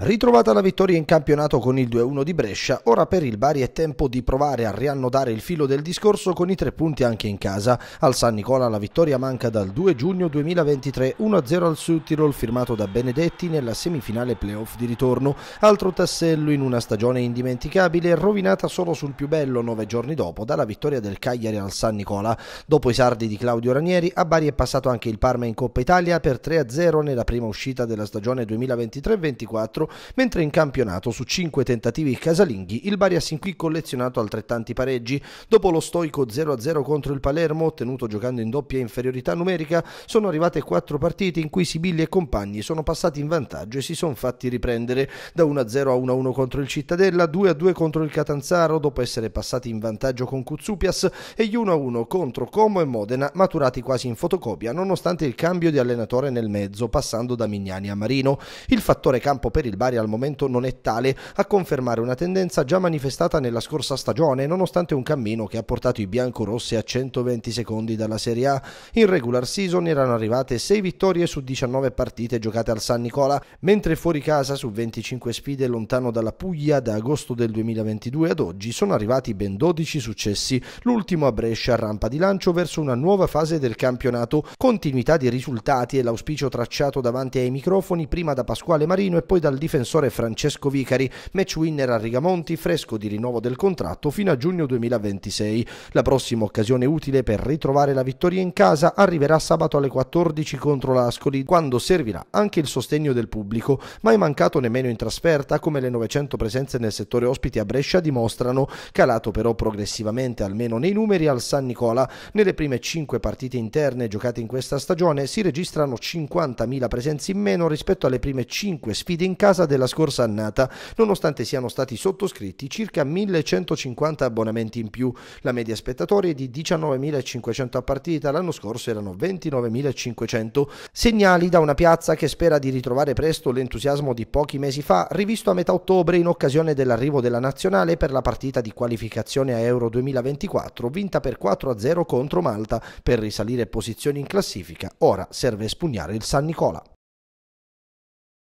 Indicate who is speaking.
Speaker 1: Ritrovata la vittoria in campionato con il 2-1 di Brescia, ora per il Bari è tempo di provare a riannodare il filo del discorso con i tre punti anche in casa. Al San Nicola la vittoria manca dal 2 giugno 2023, 1-0 al Sud Tirol firmato da Benedetti nella semifinale playoff di ritorno. Altro tassello in una stagione indimenticabile, rovinata solo sul più bello nove giorni dopo dalla vittoria del Cagliari al San Nicola. Dopo i sardi di Claudio Ranieri, a Bari è passato anche il Parma in Coppa Italia per 3-0 nella prima uscita della stagione 2023-24 mentre in campionato su 5 tentativi casalinghi il Bari ha sin qui collezionato altrettanti pareggi. Dopo lo stoico 0-0 contro il Palermo, ottenuto giocando in doppia inferiorità numerica, sono arrivate 4 partite in cui Sibilli e compagni sono passati in vantaggio e si sono fatti riprendere da 1-0 a 1-1 contro il Cittadella, 2-2 contro il Catanzaro dopo essere passati in vantaggio con Cuzupias e gli 1-1 contro Como e Modena maturati quasi in fotocopia nonostante il cambio di allenatore nel mezzo passando da Mignani a Marino. Il fattore campo per il Bari al momento non è tale a confermare una tendenza già manifestata nella scorsa stagione, nonostante un cammino che ha portato i biancorossi a 120 secondi dalla Serie A. In regular season erano arrivate 6 vittorie su 19 partite giocate al San Nicola, mentre fuori casa su 25 sfide lontano dalla Puglia da agosto del 2022 ad oggi sono arrivati ben 12 successi, l'ultimo a Brescia a rampa di lancio verso una nuova fase del campionato, continuità di risultati e l'auspicio tracciato davanti ai microfoni prima da Pasquale Marino e poi dal difensore difensore Francesco Vicari, match winner a Rigamonti, fresco di rinnovo del contratto fino a giugno 2026. La prossima occasione utile per ritrovare la vittoria in casa arriverà sabato alle 14 contro l'Ascoli, quando servirà anche il sostegno del pubblico, mai mancato nemmeno in trasferta come le 900 presenze nel settore ospiti a Brescia dimostrano, calato però progressivamente almeno nei numeri al San Nicola. Nelle prime 5 partite interne giocate in questa stagione si registrano 50.000 presenze in meno rispetto alle prime 5 sfide in casa casa della scorsa annata, nonostante siano stati sottoscritti circa 1150 abbonamenti in più. La media spettatori è di 19.500 a partita, l'anno scorso erano 29.500. Segnali da una piazza che spera di ritrovare presto l'entusiasmo di pochi mesi fa, rivisto a metà ottobre in occasione dell'arrivo della nazionale per la partita di qualificazione a Euro 2024, vinta per 4-0 contro Malta, per risalire posizioni in classifica. Ora serve espugnare il San Nicola.